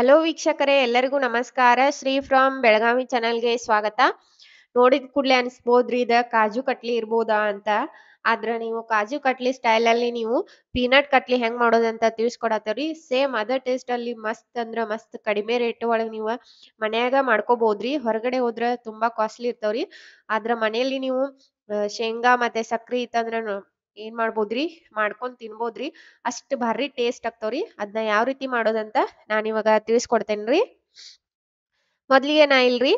hello ವೀಕ್ಷಕರೇ ಎಲ್ಲರಿಗೂ ನಮಸ್ಕಾರ ಶ್ರೀ ಫ್ರಮ್ ಬೆಳಗಾವಿ ಚಾನಲ್ಗೆ ಸ್ವಾಗತ ನೋಡಿದ ಕೂಡಲೇ ಅನ್ಸ್ಬೋದ್ರಿ ಇದ ಕಾಜು ಕಟ್ಲಿ ಇರ್ಬೋದಾ ಅಂತ ಆದ್ರ ನೀವು ಕಾಜು ಕಟ್ಲಿ ಸ್ಟೈಲ್ ಅಲ್ಲಿ ನೀವು ಪೀನಟ್ ಕಟ್ಲಿ ಹೆಂಗ್ ಮಾಡೋದಂತ ತಿಳಿಸ್ಕೊಡತ್ತವ್ರಿ ಸೇಮ್ ಅದರ್ ಟೇಸ್ಟ್ ಅಲ್ಲಿ ಮಸ್ತ್ ಅಂದ್ರ ಮಸ್ತ್ ಕಡಿಮೆ ರೇಟ್ ಒಳಗ್ ನೀವು ಮನೆಯಾಗ ಮಾಡ್ಕೋಬಹುದ್ರಿ ಹೊರಗಡೆ ಹೋದ್ರ ತುಂಬಾ ಕಾಸ್ಟ್ಲಿ ಇರ್ತಾವ್ರಿ ಆದ್ರ ಮನೆಯಲ್ಲಿ ನೀವು ಶೇಂಗಾ ಮತ್ತೆ ಸಕ್ರಿ ಇತ್ತಂದ್ರ ಏನ್ ಮಾಡ್ಬೋದ್ರಿ ಮಾಡ್ಕೊಂಡ್ ತಿನ್ಬೋದ್ರಿ ಅಷ್ಟ್ ಭಾರಿ ಟೇಸ್ಟ್ ಆಗ್ತಾವ್ರಿ ಅದನ್ನ ಯಾವ ರೀತಿ ಮಾಡೋದಂತ ನಾನ್ ತಿಳಿಸ್ಕೊಡ್ತೇನ್ರಿ ಮೊದ್ಲಿಗೆ ನಾ ಇಲ್ರಿ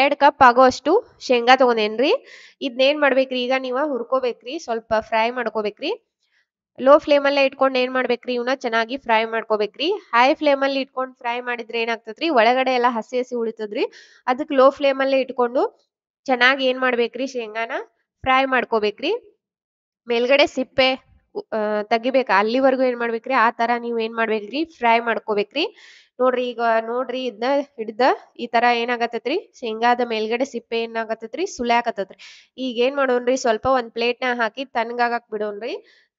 ಎರಡ್ ಕಪ್ ಆಗೋ ಅಷ್ಟು ಶೇಂಗಾ ತಗೊಂಡೇನ್ರಿ ಏನ್ ಮಾಡ್ಬೇಕ್ರಿ ಈಗ ನೀವ ಹುರ್ಕೋಬೇಕ್ರಿ ಸ್ವಲ್ಪ ಫ್ರೈ ಮಾಡ್ಕೋಬೇಕ್ರಿ ಲೋ ಫ್ಲೇಮ್ ಅಲ್ಲೇ ಇಟ್ಕೊಂಡು ಏನ್ ಮಾಡ್ಬೇಕ್ರಿ ಇವನ್ನ ಚೆನ್ನಾಗಿ ಫ್ರೈ ಮಾಡ್ಕೋಬೇಕ್ರಿ ಹೈ ಫ್ಲೇಮ್ ಅಲ್ಲಿ ಇಟ್ಕೊಂಡು ಫ್ರೈ ಮಾಡಿದ್ರೆ ಏನಾಗ್ತದ್ರಿ ಒಳಗಡೆ ಎಲ್ಲಾ ಹಸಿ ಹಸಿ ಉಳಿತದ್ರಿ ಅದಕ್ಕೆ ಲೋ ಫ್ಲೇಮ್ ಅಲ್ಲೇ ಇಟ್ಕೊಂಡು ಚೆನ್ನಾಗಿ ಏನ್ ಮಾಡ್ಬೇಕ್ರಿ ಶೇಂಗಾನ ಫ್ರೈ ಮಾಡ್ಕೋಬೇಕ್ರಿ ಮೇಲ್ಗಡೆ ಸಿಪ್ಪೆ ತೆಗಿಬೇಕ ಅಲ್ಲಿವರೆಗೂ ಏನ್ ಮಾಡ್ಬೇಕ್ರಿ ಆ ತರ ನೀವ್ ಏನ್ ಮಾಡ್ಬೇಕ್ರಿ ಫ್ರೈ ಮಾಡ್ಕೋಬೇಕ್ರಿ ನೋಡ್ರಿ ಈಗ ನೋಡ್ರಿ ಇದ್ನ ಹಿಡ್ದ ಈ ತರ ಏನಾಗತ್ತೈತ್ರಿ ಶೇಂಗಾದ ಮೇಲ್ಗಡೆ ಸಿಪ್ಪೆ ಏನಾಗತ್ತೈತ್ರಿ ಸುಲ್ಯಾಕತ್ತೈತ್ರಿ ಈಗ ಏನ್ ಮಾಡೋಣ್ರಿ ಸ್ವಲ್ಪ ಒಂದ್ ಪ್ಲೇಟ್ನ ಹಾಕಿ ತಣ್ಣಗಾಗಕ್ ಬಿಡೋಣ್ರಿ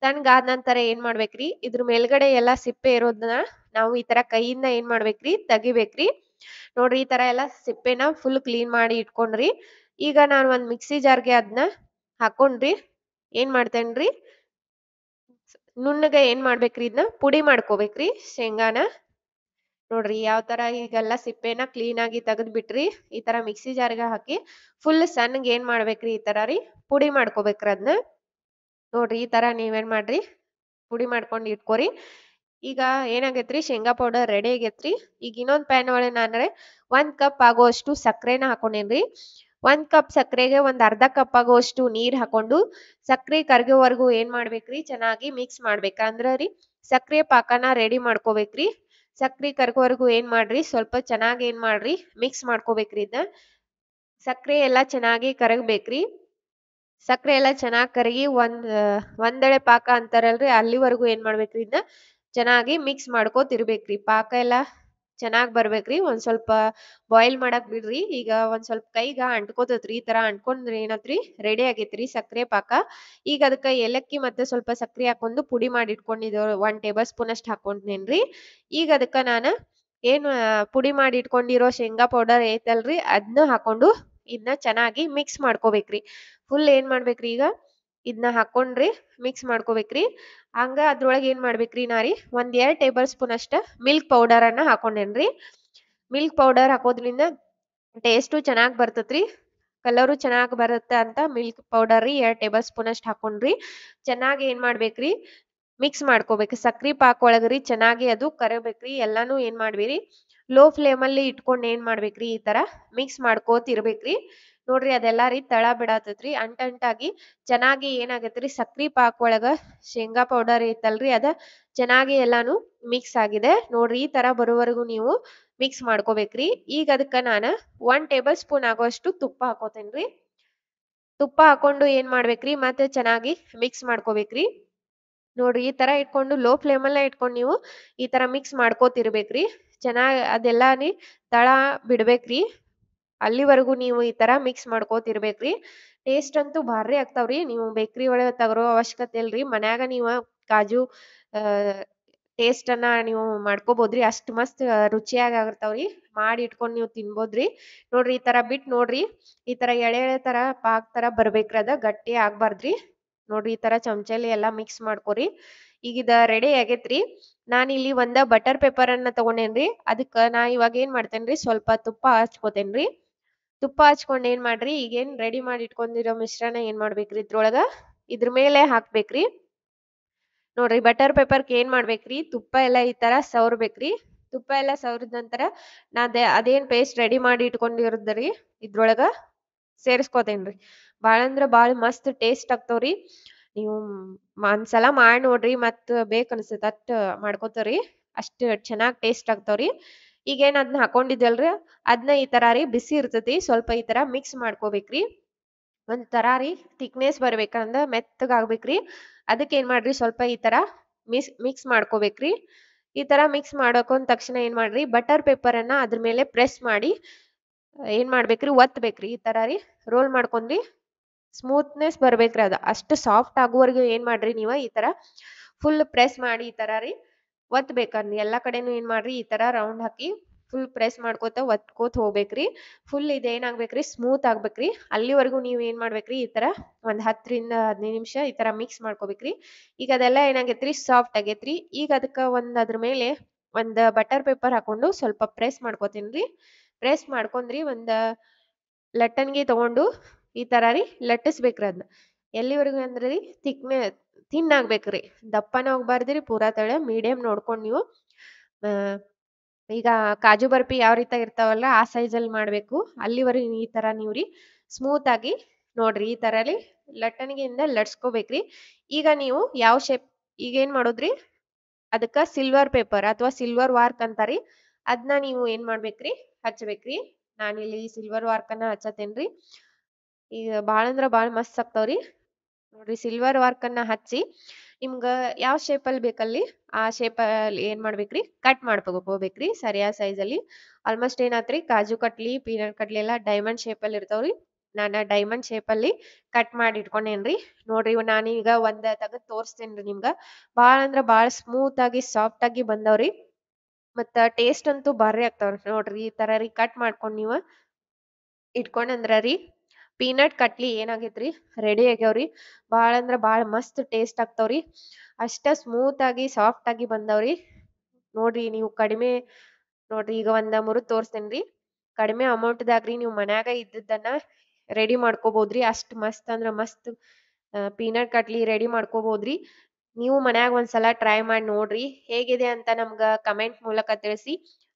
ತಣ್ಣಗಾದ ನಂತರ ಏನ್ ಮಾಡ್ಬೇಕ್ರಿ ಇದ್ರ ಮೇಲ್ಗಡೆ ಎಲ್ಲಾ ಸಿಪ್ಪೆ ಇರೋದನ್ನ ನಾವು ಈ ತರ ಕೈಯಿಂದ ಏನ್ ಮಾಡ್ಬೇಕ್ರಿ ತೆಗಿಬೇಕ್ರಿ ನೋಡ್ರಿ ಈ ತರ ಎಲ್ಲಾ ಸಿಪ್ಪೆನ ಫುಲ್ ಕ್ಲೀನ್ ಮಾಡಿ ಇಟ್ಕೊಂಡ್ರಿ ಈಗ ನಾನು ಒಂದ್ ಮಿಕ್ಸಿ ಜಾರ್ಗೆ ಅದನ್ನ ಹಾಕೊಂಡ್ರಿ ಏನ್ ಮಾಡ್ತೇನ್ರಿ ನುಣ್ಣಗ ಏನ್ ಮಾಡ್ಬೇಕ್ರಿ ಇದನ್ನ ಪುಡಿ ಮಾಡ್ಕೋಬೇಕ್ರಿ ಶೇಂಗಾನ ನೋಡ್ರಿ ಯಾವ ತರ ಈಗೆಲ್ಲ ಸಿಪ್ಪೆನ ಕ್ಲೀನ್ ಆಗಿ ತೆಗೆದ್ ಬಿಟ್ರಿ ಈ ತರ ಮಿಕ್ಸಿ ಜಾರ್ಗ ಹಾಕಿ ಫುಲ್ ಸಣ್ಣಗೆ ಏನ್ ಮಾಡ್ಬೇಕ್ರಿ ಈ ತರ ರೀ ಪುಡಿ ಮಾಡ್ಕೋಬೇಕ್ರಿ ಅದನ್ನ ನೋಡ್ರಿ ಈ ತರ ನೀವೇನ್ ಮಾಡ್ರಿ ಪುಡಿ ಮಾಡ್ಕೊಂಡು ಇಟ್ಕೋರಿ ಈಗ ಏನಾಗೈತ್ರಿ ಶೇಂಗಾ ಪೌಡರ್ ರೆಡಿ ಆಗೇತ್ರಿ ಈಗ ಇನ್ನೊಂದ್ ಪ್ಯಾನ್ ಒಳಗೆ ಅಂದ್ರೆ ಒಂದ್ ಕಪ್ ಆಗೋಷ್ಟು ಸಕ್ಕರೆನ ಹಾಕೊಂಡೇನ್ರಿ ಒಂದ್ ಕಪ್ ಸಕ್ಕರೆಗೆ ಒಂದ್ ಅರ್ಧ ಕಪ್ ಆಗುವಷ್ಟು ನೀರ್ ಹಾಕೊಂಡು ಸಕ್ಕರೆ ಕರ್ಗೋವರೆಗೂ ಏನ್ ಮಾಡ್ಬೇಕ್ರಿ ಚೆನ್ನಾಗಿ ಮಿಕ್ಸ್ ಅಂದ್ರ ರೀ ಸಕ್ಕರೆ ಪಾಕನ ರೆಡಿ ಮಾಡ್ಕೋಬೇಕ್ರಿ ಸಕ್ಕರೆ ಕರ್ಗೋವರೆಗೂ ಏನ್ ಮಾಡ್ರಿ ಸ್ವಲ್ಪ ಚೆನ್ನಾಗಿ ಏನ್ ಮಾಡ್ರಿ ಮಿಕ್ಸ್ ಮಾಡ್ಕೋಬೇಕ್ರಿ ಇದನ್ನ ಸಕ್ಕರೆ ಎಲ್ಲಾ ಚೆನ್ನಾಗಿ ಕರಗ್ಬೇಕ್ರಿ ಸಕ್ಕರೆ ಎಲ್ಲಾ ಚೆನ್ನಾಗಿ ಕರಗಿ ಒಂದ್ ಒಂದೆಳೆ ಪಾಕ ಅಂತಾರಲ್ರಿ ಅಲ್ಲಿವರೆಗೂ ಏನ್ ಮಾಡ್ಬೇಕ್ರಿ ಇದನ್ನ ಚೆನ್ನಾಗಿ ಮಿಕ್ಸ್ ಮಾಡ್ಕೋತಿರ್ಬೇಕ್ರಿ ಪಾಕ ಎಲ್ಲಾ ಚೆನ್ನಾಗಿ ಬರ್ಬೇಕ್ರಿ ಒಂದ್ ಸ್ವಲ್ಪ ಬಾಯ್ಲ್ ಮಾಡಕ್ ಬಿಡ್ರಿ ಈಗ ಒಂದ್ ಸ್ವಲ್ಪ ಕೈಗ ಅಂಟ್ಕೋತೈತ್ರಿ ಈ ತರ ಅಂಟ್ಕೊಂಡ್ರ ಏನತ್ರಿ ರೆಡಿ ಆಗೇತ್ರಿ ಸಕ್ಕರೆ ಪಾಕ ಈಗ ಅದಕ್ಕ ಏಲಕ್ಕಿ ಮತ್ತೆ ಸ್ವಲ್ಪ ಸಕ್ಕರೆ ಹಾಕೊಂಡು ಪುಡಿ ಮಾಡಿ ಇಟ್ಕೊಂಡಿದ್ದು ಒನ್ ಟೇಬಲ್ ಸ್ಪೂನ್ ಅಷ್ಟ ಹಾಕೊಂಡ್ನೇನ್ರಿ ಈಗ ಅದಕ್ಕ ನಾನು ಏನ್ ಪುಡಿ ಮಾಡಿ ಇಟ್ಕೊಂಡಿರೋ ಶೇಂಗಾ ಪೌಡರ್ ಐತಲ್ರಿ ಅದನ್ನ ಹಾಕೊಂಡು ಇದನ್ನ ಚೆನ್ನಾಗಿ ಮಿಕ್ಸ್ ಮಾಡ್ಕೋಬೇಕ್ರಿ ಫುಲ್ ಏನ್ ಮಾಡ್ಬೇಕ್ರಿ ಈಗ ಇದನ್ನ ಹಾಕೊಂಡ್ರಿ ಮಿಕ್ಸ್ ಮಾಡ್ಕೋಬೇಕ್ರಿ ಹಂಗ ಅದ್ರೊಳಗೆ ಏನ್ ಮಾಡ್ಬೇಕ್ರಿ ನಾರಿ ಒಂದ್ ಎರಡ್ ಟೇಬಲ್ ಸ್ಪೂನ್ ಅಷ್ಟ ಮಿಲ್ಕ್ ಪೌಡರ್ ಅನ್ನ ಹಾಕೊಂಡೇನ್ರಿ ಮಿಲ್ಕ್ ಪೌಡರ್ ಹಾಕೋದ್ರಿಂದ ಟೇಸ್ಟು ಚೆನ್ನಾಗ್ ಬರ್ತೇತ್ರಿ ಕಲರು ಚೆನ್ನಾಗ್ ಬರುತ್ತ ಅಂತ ಮಿಲ್ಕ್ ಪೌಡರ್ ರೀ ಎರಡ್ ಟೇಬಲ್ ಸ್ಪೂನ್ ಅಷ್ಟ್ ಹಾಕೊಂಡ್ರಿ ಚೆನ್ನಾಗಿ ಏನ್ ಮಾಡ್ಬೇಕ್ರಿ ಮಿಕ್ಸ್ ಮಾಡ್ಕೋಬೇಕು ಸಕ್ರಿ ಪಾಕ್ ಒಳಗ್ರಿ ಚೆನ್ನಾಗಿ ಅದು ಕರಿಬೇಕ್ರಿ ಎಲ್ಲಾನು ಏನ್ ಮಾಡ್ಬೇರಿ ಲೋ ಫ್ಲೇಮ್ ಅಲ್ಲಿ ಇಟ್ಕೊಂಡ್ ಏನ್ ಮಾಡ್ಬೇಕ್ರಿ ಈ ತರ ಮಿಕ್ಸ್ ಮಾಡ್ಕೋತಿರ್ಬೇಕ್ರಿ ನೋಡ್ರಿ ಅದೆಲ್ಲಾ ರೀ ತಳ ಬಿಡಾತದ್ರಿ ಅಂಟಂಟಾಗಿ ಚೆನ್ನಾಗಿ ಏನಾಗತ್ರಿ ಸಕ್ರಿ ಪಾಕ್ ಒಳಗ ಶೇಂಗಾ ಪೌಡರ್ ಐತಲ್ರಿ ಅದ ಚೆನ್ನಾಗಿ ಎಲ್ಲಾನು ಮಿಕ್ಸ್ ಆಗಿದೆ ನೋಡ್ರಿ ಈ ತರ ಬರೋವರೆಗೂ ನೀವು ಮಿಕ್ಸ್ ಮಾಡ್ಕೋಬೇಕ್ರಿ ಈಗ ಅದಕ್ಕ ನಾನ ಒನ್ ಟೇಬಲ್ ಸ್ಪೂನ್ ಆಗೋಷ್ಟು ತುಪ್ಪ ಹಾಕೋತೇನ್ರಿ ತುಪ್ಪ ಹಾಕೊಂಡು ಏನ್ ಮಾಡ್ಬೇಕ್ರಿ ಮತ್ತೆ ಚೆನ್ನಾಗಿ ಮಿಕ್ಸ್ ಮಾಡ್ಕೋಬೇಕ್ರಿ ನೋಡ್ರಿ ಈ ತರ ಇಟ್ಕೊಂಡು ಲೋ ಫ್ಲೇಮ್ ಅಲ್ಲೇ ಇಟ್ಕೊಂಡು ನೀವು ಈ ತರ ಮಿಕ್ಸ್ ಮಾಡ್ಕೋತಿರ್ಬೇಕ್ರಿ ಚೆನ್ನಾಗಿ ಅದೆಲ್ಲಾನಿ ತಳ ಬಿಡ್ಬೇಕ್ರಿ ಅಲ್ಲಿವರೆಗೂ ನೀವು ಈ ತರ ಮಿಕ್ಸ್ ಮಾಡ್ಕೋತಿರ್ಬೇಕ್ರಿ ಟೇಸ್ಟ್ ಅಂತೂ ಭಾರಿ ಆಗ್ತಾವ್ರಿ ನೀವು ಬೇಕ್ರಿ ಒಳಗೆ ತಗರೋ ಅವಶ್ಯಕತೆ ಇಲ್ರಿ ಮನ್ಯಾಗ ನೀವು ಕಾಜು ಟೇಸ್ಟ್ ಅನ್ನ ನೀವು ಮಾಡ್ಕೋಬಹುದ್ರಿ ಅಷ್ಟ್ ಮಸ್ತ್ ರುಚಿಯಾಗಿ ಆಗಿರ್ತಾವ್ರಿ ಮಾಡಿ ಇಟ್ಕೊಂಡ್ ನೀವು ತಿನ್ಬೋದ್ರಿ ನೋಡ್ರಿ ಈ ತರ ಬಿಟ್ ನೋಡ್ರಿ ಈ ತರ ಎಳೆ ಎಳೆ ತರ ಪಾಕ್ ತರ ಬರ್ಬೇಕ್ರಿ ಅದ ಗಟ್ಟಿ ಆಗ್ಬಾರ್ದ್ರಿ ನೋಡ್ರಿ ಈ ತರ ಚಮಚಲ್ಲಿ ಎಲ್ಲಾ ಮಿಕ್ಸ್ ಮಾಡ್ಕೋರಿ ಈಗ ಇದ ರೆಡಿ ಆಗೇತ್ರಿ ನಾನ್ ಇಲ್ಲಿ ಒಂದ ಬಟರ್ ಪೇಪರ್ ಅನ್ನ ತಗೊಂಡೇನ್ರಿ ಅದಕ್ಕ ನಾ ಇವಾಗ ಏನ್ ಮಾಡ್ತೇನ್ರಿ ಸ್ವಲ್ಪ ತುಪ್ಪ ಹಚ್ಕೋತೇನ್ರಿ ತುಪ್ಪ ಹಚ್ಕೊಂಡು ಏನ್ ಮಾಡ್ರಿ ಈಗೇನ್ ರೆಡಿ ಮಾಡಿ ಇಟ್ಕೊಂಡಿರೋ ಮಿಶ್ರಣ ಏನ್ ಮಾಡ್ಬೇಕ್ರಿ ಇದ್ರೊಳಗ ಇದ್ರ ಮೇಲೆ ಹಾಕ್ಬೇಕ್ರಿ ನೋಡ್ರಿ ಬಟರ್ ಪೇಪರ್ಗೆ ಏನ್ ಮಾಡ್ಬೇಕ್ರಿ ತುಪ್ಪ ಎಲ್ಲಾ ಈ ತರ ಸವರ್ಬೇಕ್ರಿ ತುಪ್ಪ ಎಲ್ಲಾ ಸವರಿದ ನಂತರ ನಾ ಅದೇನ್ ಪೇಸ್ಟ್ ರೆಡಿ ಮಾಡಿ ಇಟ್ಕೊಂಡಿರೋದ್ರಿ ಇದ್ರೊಳಗ ಸೇರಿಸ್ಕೋತೇನ್ರಿ ಬಾಳ ಅಂದ್ರ ಬಾಳ ಮಸ್ತ್ ಟೇಸ್ಟ್ ಆಗ್ತಾವ್ರಿ ನೀವು ಒಂದ್ಸಲ ಮಾಡಿ ನೋಡ್ರಿ ಮತ್ತ್ ಬೇಕ್ ಅನ್ಸತ್ ಅಟ್ ಅಷ್ಟ್ ಚೆನ್ನಾಗ್ ಟೇಸ್ಟ್ ಆಗ್ತಾವ್ರಿ ಈಗೇನ ಅದನ್ನ ಹಾಕೊಂಡಿದ್ದಲ್ರಿ ಅದನ್ನ ಈ ತರಾರಿ ಬಿಸಿ ಇರ್ತತಿ ಸ್ವಲ್ಪ ಈ ತರ ಮಿಕ್ಸ್ ಮಾಡ್ಕೋಬೇಕ್ರಿ ಒಂದ್ ತರಾರಿ ರೀ ಥಿಕ್ನೆಸ್ ಬರ್ಬೇಕಂದ್ರ ಆಗ್ಬೇಕ್ರಿ ಅದಕ್ಕೆ ಏನ್ ಮಾಡ್ರಿ ಸ್ವಲ್ಪ ಈ ತರ ಮಿಸ್ ಮಿಕ್ಸ್ ಮಾಡ್ಕೋಬೇಕ್ರಿ ಈ ತರ ಮಿಕ್ಸ್ ಮಾಡಕೊಂಡ್ ತಕ್ಷಣ ಏನ್ ಮಾಡ್ರಿ ಬಟರ್ ಪೇಪರ್ ಅನ್ನ ಅದ್ರ ಮೇಲೆ ಪ್ರೆಸ್ ಮಾಡಿ ಏನ್ ಮಾಡ್ಬೇಕ್ರಿ ಒತ್ತಬೇಕ್ರಿ ಈ ತರಾರಿ ರೀ ರೋಲ್ ಮಾಡ್ಕೊಂಡ್ರಿ ಸ್ಮೂತ್ನೆಸ್ ಬರ್ಬೇಕ್ರಿ ಅದ ಅಷ್ಟು ಸಾಫ್ಟ್ ಆಗುವವರೆಗೂ ಏನ್ ಮಾಡ್ರಿ ನೀವ ಈ ತರ ಫುಲ್ ಪ್ರೆಸ್ ಮಾಡಿ ಈ ತರ ರೀ ಅದ್ನ ಎಲ್ಲಾ ಕಡೆನು ಏನ್ ಮಾಡ್ರಿ ಈ ತರ ರೌಂಡ್ ಹಾಕಿ ಫುಲ್ ಪ್ರೆಸ್ ಮಾಡ್ಕೋತ ಒತ್ಕೋತ ಹೋಗ್ಬೇಕ್ರಿ ಫುಲ್ ಇದೇನಾಗ್ಬೇಕ್ರಿ ಸ್ಮೂತ್ ಆಗ್ಬೇಕ್ರಿ ಅಲ್ಲಿವರೆಗೂ ನೀವು ಏನ್ ಮಾಡ್ಬೇಕ್ರಿ ಈ ತರ ಒಂದ್ ಹತ್ತರಿಂದ ಹದಿನೈದು ನಿಮಿಷ ಈ ತರ ಮಿಕ್ಸ್ ಮಾಡ್ಕೋಬೇಕ್ರಿ ಈಗ ಅದೆಲ್ಲ ಏನಾಗೈತ್ರಿ ಸಾಫ್ಟ್ ಆಗೇತ್ರಿ ಈಗ ಅದಕ್ಕ ಒಂದ್ ಅದ್ರ ಮೇಲೆ ಒಂದ್ ಬಟರ್ ಪೇಪರ್ ಹಾಕೊಂಡು ಸ್ವಲ್ಪ ಪ್ರೆಸ್ ರೀ ಪ್ರೆಸ್ ಮಾಡ್ಕೊಂಡ್ರಿ ಒಂದ್ ಲಟ್ಟನ್ಗೆ ತಗೊಂಡು ಈ ತರ ರೀ ಲಟ್ಟಿಸ್ಬೇಕ್ರಿ ಅದನ್ನ ಎಲ್ಲಿವರೆಗೂ ಅಂದ್ರೆ ರೀ ತಿಕ್ನೆ ಥಿನ್ ಆಗ್ಬೇಕ್ರಿ ದಪ್ಪನ ಹೋಗ್ಬಾರ್ದ್ರಿ ಪೂರಾ ತಳೆ ಮೀಡಿಯಂ ನೋಡ್ಕೊಂಡ್ ನೀವು ಈಗ ಕಾಜು ಬರ್ಪಿ ಯಾವ ರೀತಿ ಇರ್ತಾವಲ್ಲ ಆ ಅಲ್ಲಿ ಮಾಡ್ಬೇಕು ಅಲ್ಲಿವರೆಗೆ ಈ ತರ ನೀವ್ರಿ ಸ್ಮೂತ್ ಆಗಿ ನೋಡ್ರಿ ಈ ತರಲಿ ಲಟ್ಟಣಿಗೆಯಿಂದ ಲಟ್ಸ್ಕೋಬೇಕ್ರಿ ಈಗ ನೀವು ಯಾವ ಶೇಪ್ ಈಗ ಏನ್ ಮಾಡೋದ್ರಿ ಅದಕ್ಕ ಸಿಲ್ವರ್ ಪೇಪರ್ ಅಥವಾ ಸಿಲ್ವರ್ ವಾರ್ಕ್ ಅಂತಾರಿ ಅದನ್ನ ನೀವು ಏನ್ ಮಾಡ್ಬೇಕ್ರಿ ಹಚ್ಬೇಕ್ರಿ ನಾನಿಲ್ಲಿ ಸಿಲ್ವರ್ ವಾರ್ಕ್ ಅನ್ನ ಹಚ್ಚತೇನ್ರಿ ಈಗ ಬಾಳ ಅಂದ್ರ ಬಾಳ ಮಸ್ತ್ ಆಗ್ತಾವ್ರಿ ನೋಡ್ರಿ ಸಿಲ್ವರ್ ವರ್ಕ್ ಅನ್ನ ಹಚ್ಚಿ ನಿಮ್ಗ ಯಾವ ಶೇಪ್ ಅಲ್ಲಿ ಬೇಕಲ್ಲಿ ಆ ಶೇಪ್ ಅಲ್ಲಿ ಏನ್ ಮಾಡ್ಬೇಕ್ರಿ ಕಟ್ ಮಾಡ್ಕೋಬೇಕ್ರಿ ಸರಿಯಾದ ಸೈಜ್ ಅಲ್ಲಿ ಆಲ್ಮೋಸ್ಟ್ ಏನಾತ್ರಿ ಕಾಜು ಕಟ್ಲಿ ಪೀನಟ್ ಕಟ್ಲಿ ಎಲ್ಲಾ ಡೈಮಂಡ್ ಶೇಪ್ ಅಲ್ಲಿ ಇರ್ತಾವ್ರಿ ನಾನು ಡೈಮಂಡ್ ಶೇಪ್ ಅಲ್ಲಿ ಕಟ್ ಮಾಡಿ ಇಟ್ಕೊಂಡೇನ್ರಿ ನೋಡ್ರಿ ನಾನೀಗ ಒಂದ್ ತಗದ್ ತೋರಿಸ್ತೇನ್ರಿ ನಿಮ್ಗ ಬಾಳ ಅಂದ್ರ ಬಾಳ ಸ್ಮೂತ್ ಆಗಿ ಸಾಫ್ಟ್ ಆಗಿ ಬಂದವ್ರಿ ಮತ್ತ ಟೇಸ್ಟ್ ಅಂತೂ ಬಾರಿ ಆಗ್ತಾವ್ರಿ ನೋಡ್ರಿ ಈ ತರ ರೀ ಕಟ್ ಮಾಡ್ಕೊಂಡ್ ನೀವ ಇಟ್ಕೊಂಡಂದ್ರ ರೀ ಪೀನಟ್ ಕಟ್ಲಿ ಏನಾಗೈತ್ರಿ ರೆಡಿ ಆಗ್ಯಾವ್ರಿ ಬಾಳ ಅಂದ್ರ ಬಾಳ ಮಸ್ತ್ ಟೇಸ್ಟ್ ಆಗ್ತಾವ್ರಿ ಅಷ್ಟ ಸ್ಮೂತ್ ಆಗಿ ಸಾಫ್ಟ್ ಆಗಿ ಬಂದವ್ರಿ ನೋಡ್ರಿ ನೀವು ಕಡಿಮೆ ನೋಡ್ರಿ ಈಗ ಒಂದ ಮೂರು ತೋರ್ಸ್ತೇನ್ರಿ ಕಡಿಮೆ ಅಮೌಂಟ್ ದಾಗ್ರಿ ನೀವು ಮನ್ಯಾಗ ಇದ್ದದನ್ನ ರೆಡಿ ಮಾಡ್ಕೋಬಹುದ್ರಿ ಅಷ್ಟ್ ಮಸ್ತ್ ಅಂದ್ರ ಮಸ್ತ್ ಪೀನಟ್ ಕಟ್ಲಿ ರೆಡಿ ಮಾಡ್ಕೋಬಹುದ್ರಿ ನೀವು ಮನ್ಯಾಗ ಒಂದ್ಸಲ ಟ್ರೈ ಮಾಡಿ ನೋಡ್ರಿ ಹೇಗಿದೆ ಅಂತ ನಮ್ಗ ಕಮೆಂಟ್ ಮೂಲಕ ತಿಳಿಸಿ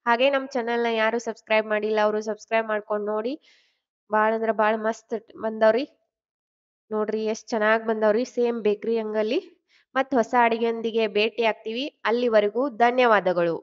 ಹಾಗೆ ನಮ್ಮ ನ ಯಾರು ಸಬ್ಸ್ಕ್ರೈಬ್ ಮಾಡಿಲ್ಲ ಅವರು ಸಬ್ಸ್ಕ್ರೈಬ್ ಮಾಡ್ಕೊಂಡು ನೋಡಿ ಬಾಳ ಅಂದ್ರ ಬಾಳ ಮಸ್ತ್ ಬಂದವ್ರಿ ನೋಡ್ರಿ ಎಷ್ಟ್ ಚೆನ್ನಾಗ್ ಬಂದವ್ರಿ ಸೇಮ್ ಬೇಕ್ರಿ ಅಂಗಲ್ಲಿ ಮತ್ತ್ ಹೊಸ ಅಡಿಗೆಯೊಂದಿಗೆ ಭೇಟಿ ಆಗ್ತೀವಿ ಅಲ್ಲಿವರೆಗೂ ಧನ್ಯವಾದಗಳು